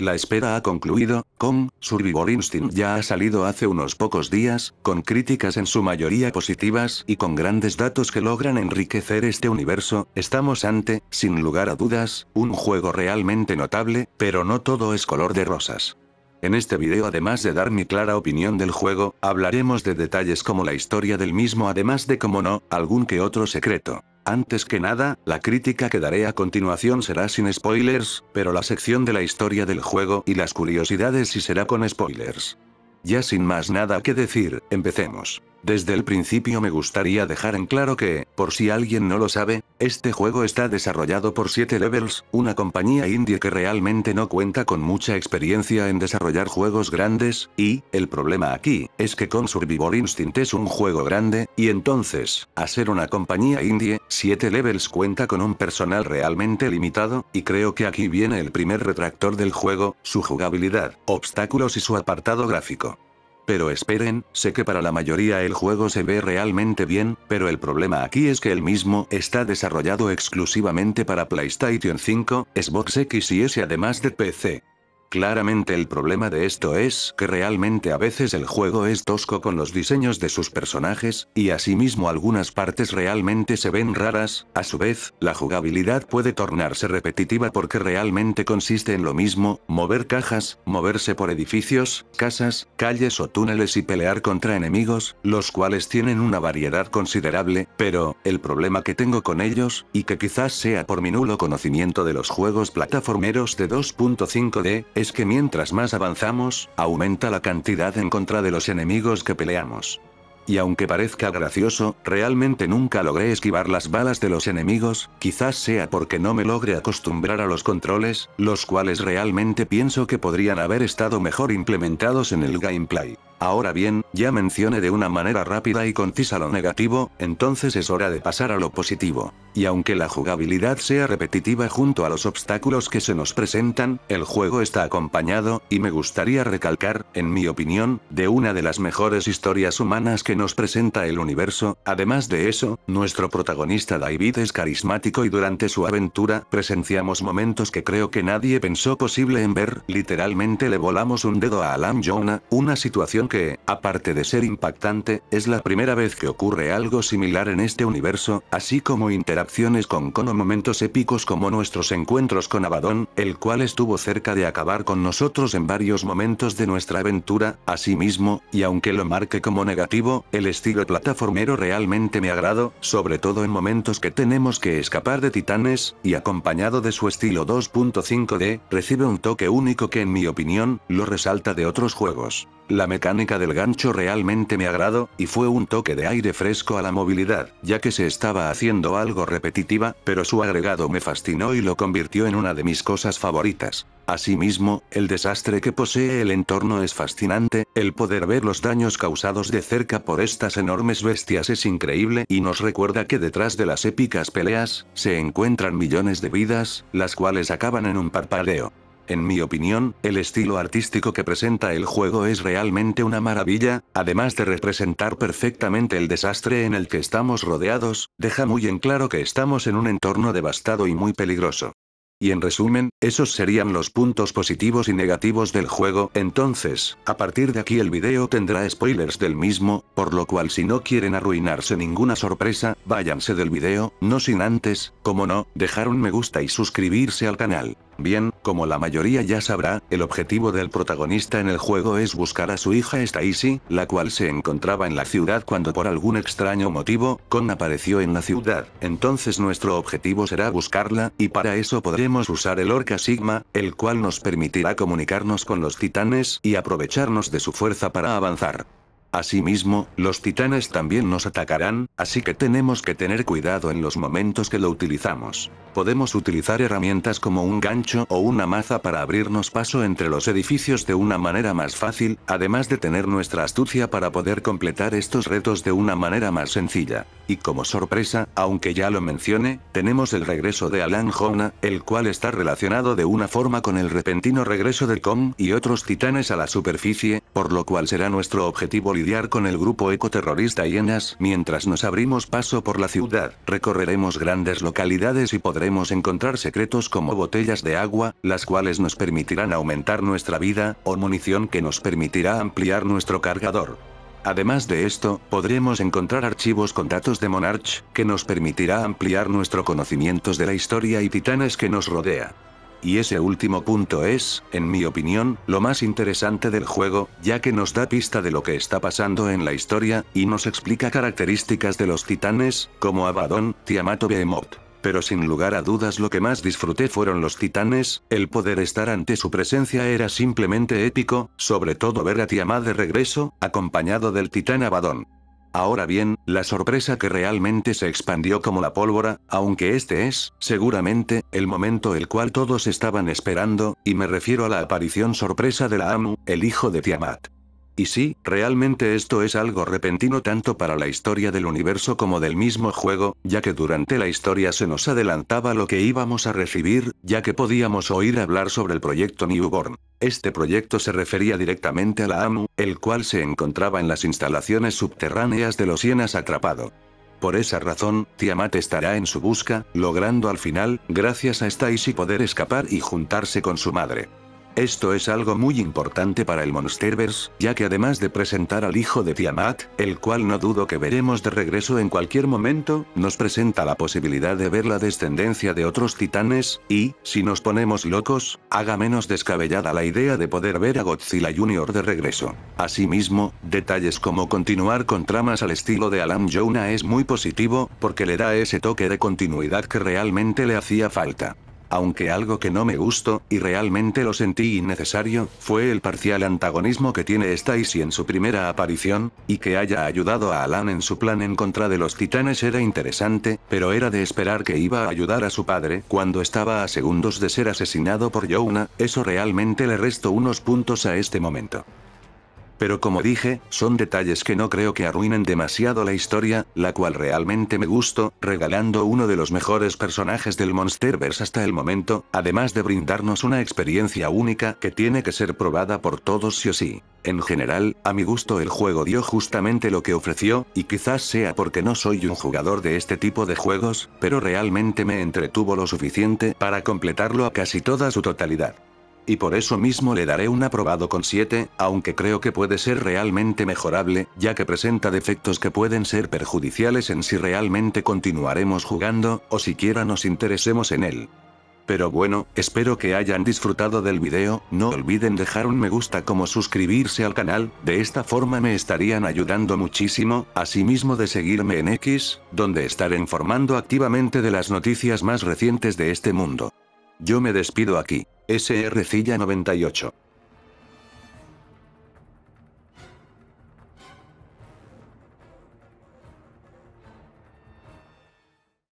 La espera ha concluido, con, Survivor Instinct ya ha salido hace unos pocos días, con críticas en su mayoría positivas y con grandes datos que logran enriquecer este universo, estamos ante, sin lugar a dudas, un juego realmente notable, pero no todo es color de rosas. En este video además de dar mi clara opinión del juego, hablaremos de detalles como la historia del mismo además de como no, algún que otro secreto. Antes que nada, la crítica que daré a continuación será sin spoilers, pero la sección de la historia del juego y las curiosidades sí será con spoilers. Ya sin más nada que decir, empecemos. Desde el principio me gustaría dejar en claro que, por si alguien no lo sabe, este juego está desarrollado por 7 Levels, una compañía indie que realmente no cuenta con mucha experiencia en desarrollar juegos grandes, y, el problema aquí, es que con Survivor Instinct es un juego grande, y entonces, a ser una compañía indie, 7 Levels cuenta con un personal realmente limitado, y creo que aquí viene el primer retractor del juego, su jugabilidad, obstáculos y su apartado gráfico. Pero esperen, sé que para la mayoría el juego se ve realmente bien, pero el problema aquí es que el mismo está desarrollado exclusivamente para PlayStation 5, Xbox X y S además de PC. Claramente el problema de esto es que realmente a veces el juego es tosco con los diseños de sus personajes, y asimismo algunas partes realmente se ven raras, a su vez, la jugabilidad puede tornarse repetitiva porque realmente consiste en lo mismo, mover cajas, moverse por edificios, casas, calles o túneles y pelear contra enemigos, los cuales tienen una variedad considerable, pero, el problema que tengo con ellos, y que quizás sea por mi nulo conocimiento de los juegos plataformeros de 2.5D, es que mientras más avanzamos, aumenta la cantidad en contra de los enemigos que peleamos. Y aunque parezca gracioso, realmente nunca logré esquivar las balas de los enemigos, quizás sea porque no me logré acostumbrar a los controles, los cuales realmente pienso que podrían haber estado mejor implementados en el gameplay. Ahora bien, ya mencioné de una manera rápida y concisa lo negativo, entonces es hora de pasar a lo positivo. Y aunque la jugabilidad sea repetitiva junto a los obstáculos que se nos presentan, el juego está acompañado, y me gustaría recalcar, en mi opinión, de una de las mejores historias humanas que nos presenta el universo, además de eso, nuestro protagonista David es carismático y durante su aventura presenciamos momentos que creo que nadie pensó posible en ver, literalmente le volamos un dedo a Alan Jonah, una situación que, aparte de ser impactante, es la primera vez que ocurre algo similar en este universo, así como interacciones con Kono momentos épicos como nuestros encuentros con Abaddon, el cual estuvo cerca de acabar con nosotros en varios momentos de nuestra aventura, asimismo, y aunque lo marque como negativo, el estilo plataformero realmente me agrado, sobre todo en momentos que tenemos que escapar de titanes, y acompañado de su estilo 2.5D, recibe un toque único que en mi opinión, lo resalta de otros juegos. La mecánica del gancho realmente me agradó, y fue un toque de aire fresco a la movilidad, ya que se estaba haciendo algo repetitiva, pero su agregado me fascinó y lo convirtió en una de mis cosas favoritas. Asimismo, el desastre que posee el entorno es fascinante, el poder ver los daños causados de cerca por estas enormes bestias es increíble y nos recuerda que detrás de las épicas peleas, se encuentran millones de vidas, las cuales acaban en un parpadeo. En mi opinión, el estilo artístico que presenta el juego es realmente una maravilla, además de representar perfectamente el desastre en el que estamos rodeados, deja muy en claro que estamos en un entorno devastado y muy peligroso. Y en resumen, esos serían los puntos positivos y negativos del juego, entonces, a partir de aquí el video tendrá spoilers del mismo, por lo cual si no quieren arruinarse ninguna sorpresa, váyanse del video, no sin antes, como no, dejar un me gusta y suscribirse al canal. También, como la mayoría ya sabrá, el objetivo del protagonista en el juego es buscar a su hija Stacy, la cual se encontraba en la ciudad cuando por algún extraño motivo, Con apareció en la ciudad. Entonces nuestro objetivo será buscarla, y para eso podremos usar el Orca Sigma, el cual nos permitirá comunicarnos con los titanes y aprovecharnos de su fuerza para avanzar. Asimismo, los titanes también nos atacarán, así que tenemos que tener cuidado en los momentos que lo utilizamos. Podemos utilizar herramientas como un gancho o una maza para abrirnos paso entre los edificios de una manera más fácil, además de tener nuestra astucia para poder completar estos retos de una manera más sencilla. Y como sorpresa, aunque ya lo mencioné, tenemos el regreso de Alan Jonah, el cual está relacionado de una forma con el repentino regreso de Com y otros titanes a la superficie, por lo cual será nuestro objetivo con el grupo ecoterrorista Hienas. Mientras nos abrimos paso por la ciudad, recorreremos grandes localidades y podremos encontrar secretos como botellas de agua, las cuales nos permitirán aumentar nuestra vida, o munición que nos permitirá ampliar nuestro cargador. Además de esto, podremos encontrar archivos con datos de Monarch, que nos permitirá ampliar nuestros conocimientos de la historia y titanes que nos rodea y ese último punto es, en mi opinión, lo más interesante del juego, ya que nos da pista de lo que está pasando en la historia, y nos explica características de los titanes, como Abaddon, Tiamat o Behemoth. Pero sin lugar a dudas lo que más disfruté fueron los titanes, el poder estar ante su presencia era simplemente épico, sobre todo ver a Tiamat de regreso, acompañado del titán Abaddon. Ahora bien, la sorpresa que realmente se expandió como la pólvora, aunque este es, seguramente, el momento el cual todos estaban esperando, y me refiero a la aparición sorpresa de la Amu, el hijo de Tiamat. Y sí, realmente esto es algo repentino tanto para la historia del universo como del mismo juego, ya que durante la historia se nos adelantaba lo que íbamos a recibir, ya que podíamos oír hablar sobre el proyecto Newborn. Este proyecto se refería directamente a la AMU, el cual se encontraba en las instalaciones subterráneas de los hienas atrapado. Por esa razón, Tiamat estará en su busca, logrando al final, gracias a Stacy poder escapar y juntarse con su madre. Esto es algo muy importante para el Monsterverse, ya que además de presentar al hijo de Tiamat, el cual no dudo que veremos de regreso en cualquier momento, nos presenta la posibilidad de ver la descendencia de otros titanes, y, si nos ponemos locos, haga menos descabellada la idea de poder ver a Godzilla Jr. de regreso. Asimismo, detalles como continuar con tramas al estilo de Alan Jonah es muy positivo, porque le da ese toque de continuidad que realmente le hacía falta aunque algo que no me gustó, y realmente lo sentí innecesario, fue el parcial antagonismo que tiene Stacy en su primera aparición, y que haya ayudado a Alan en su plan en contra de los titanes era interesante, pero era de esperar que iba a ayudar a su padre cuando estaba a segundos de ser asesinado por Yona. eso realmente le restó unos puntos a este momento. Pero como dije, son detalles que no creo que arruinen demasiado la historia, la cual realmente me gustó, regalando uno de los mejores personajes del Monsterverse hasta el momento, además de brindarnos una experiencia única que tiene que ser probada por todos sí o sí. En general, a mi gusto el juego dio justamente lo que ofreció, y quizás sea porque no soy un jugador de este tipo de juegos, pero realmente me entretuvo lo suficiente para completarlo a casi toda su totalidad. Y por eso mismo le daré un aprobado con 7, aunque creo que puede ser realmente mejorable, ya que presenta defectos que pueden ser perjudiciales en si realmente continuaremos jugando, o siquiera nos interesemos en él. Pero bueno, espero que hayan disfrutado del video, no olviden dejar un me gusta como suscribirse al canal, de esta forma me estarían ayudando muchísimo, asimismo de seguirme en X, donde estaré informando activamente de las noticias más recientes de este mundo. Yo me despido aquí. SRcilla 98.